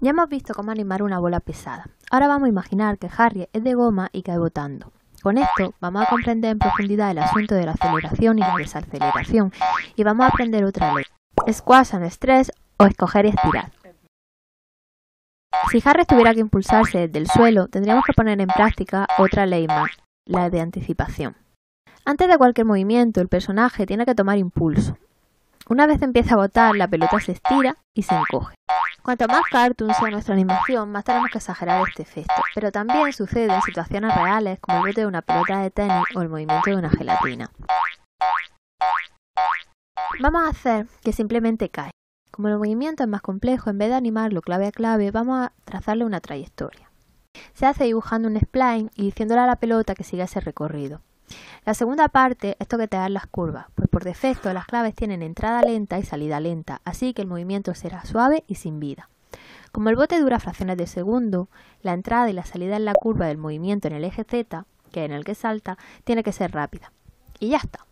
Ya hemos visto cómo animar una bola pesada. Ahora vamos a imaginar que Harry es de goma y cae botando. Con esto vamos a comprender en profundidad el asunto de la aceleración y la desaceleración y vamos a aprender otra ley. Squash and stress o escoger y estirar. Si Harry tuviera que impulsarse desde el suelo, tendríamos que poner en práctica otra ley más, la de anticipación. Antes de cualquier movimiento, el personaje tiene que tomar impulso. Una vez empieza a botar, la pelota se estira y se encoge. Cuanto más cartoon sea nuestra animación, más tenemos que exagerar este efecto. Pero también sucede en situaciones reales como el bote de una pelota de tenis o el movimiento de una gelatina. Vamos a hacer que simplemente cae. Como el movimiento es más complejo, en vez de animarlo clave a clave, vamos a trazarle una trayectoria. Se hace dibujando un spline y diciéndole a la pelota que siga ese recorrido. La segunda parte es dan las curvas, pues por defecto las claves tienen entrada lenta y salida lenta, así que el movimiento será suave y sin vida. Como el bote dura fracciones de segundo, la entrada y la salida en la curva del movimiento en el eje Z, que en el que salta, tiene que ser rápida. Y ya está.